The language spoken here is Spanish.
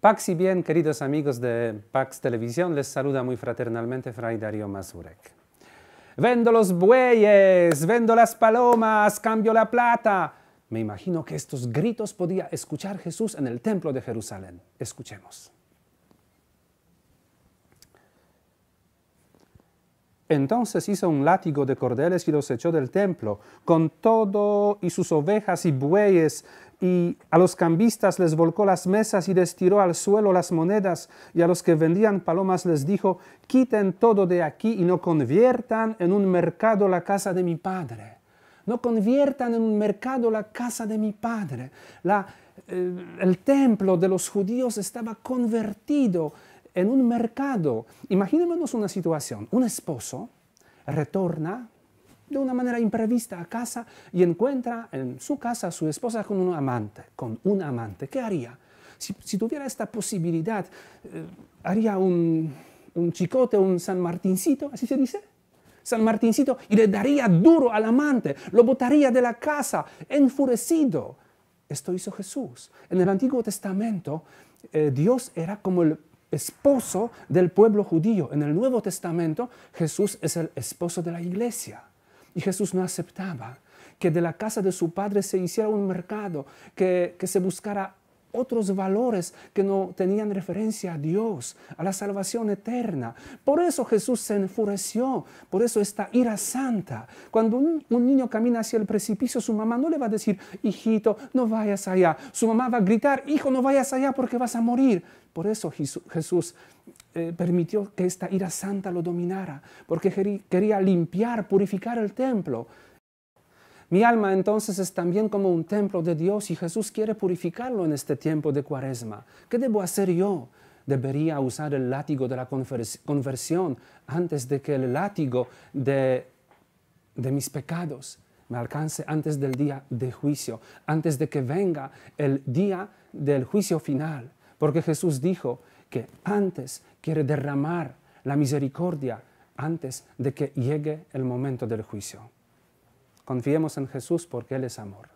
Pax y bien, queridos amigos de Pax Televisión, les saluda muy fraternalmente Fray Dario Mazurek. Vendo los bueyes, vendo las palomas, cambio la plata. Me imagino que estos gritos podía escuchar Jesús en el templo de Jerusalén. Escuchemos. Entonces hizo un látigo de cordeles y los echó del templo, con todo y sus ovejas y bueyes y a los cambistas les volcó las mesas y les tiró al suelo las monedas, y a los que vendían palomas les dijo, quiten todo de aquí y no conviertan en un mercado la casa de mi padre. No conviertan en un mercado la casa de mi padre. La, eh, el templo de los judíos estaba convertido en un mercado. Imaginémonos una situación. Un esposo retorna de una manera imprevista a casa y encuentra en su casa a su esposa con un amante, con un amante. ¿Qué haría? Si, tuviera esta posibilidad, eh, haría un, chicote, un San Martincito, así se dice, San Martincito, y le daría duro al amante, lo botaría de la casa, enfurecido. Esto hizo Jesús. En el Antiguo Testamento, eh, Dios era como el esposo del pueblo judío. En el Nuevo Testamento, Jesús es el esposo de la iglesia. Y Jesús no aceptaba que de la casa de su padre se hiciera un mercado, que, que se buscara otros valores que no tenían referencia a Dios, a la salvación eterna. Por eso Jesús se enfureció, por eso esta ira santa. Cuando un, niño camina hacia el precipicio, su mamá no le va a decir, hijito, no vayas allá. Su mamá va a gritar, hijo, no vayas allá porque vas a morir. Por eso Jesús eh, permitió que esta ira santa lo dominara, porque quería limpiar, purificar el templo. Mi alma entonces es también como un templo de Dios y Jesús quiere purificarlo en este tiempo de cuaresma. ¿Qué debo hacer yo? Debería usar el látigo de la conversión antes de que el látigo de, mis pecados me alcance antes del día de juicio, antes de que venga el día del juicio final. Porque Jesús dijo que antes quiere derramar la misericordia antes de que llegue el momento del juicio. Confiemos en Jesús porque Él es amor.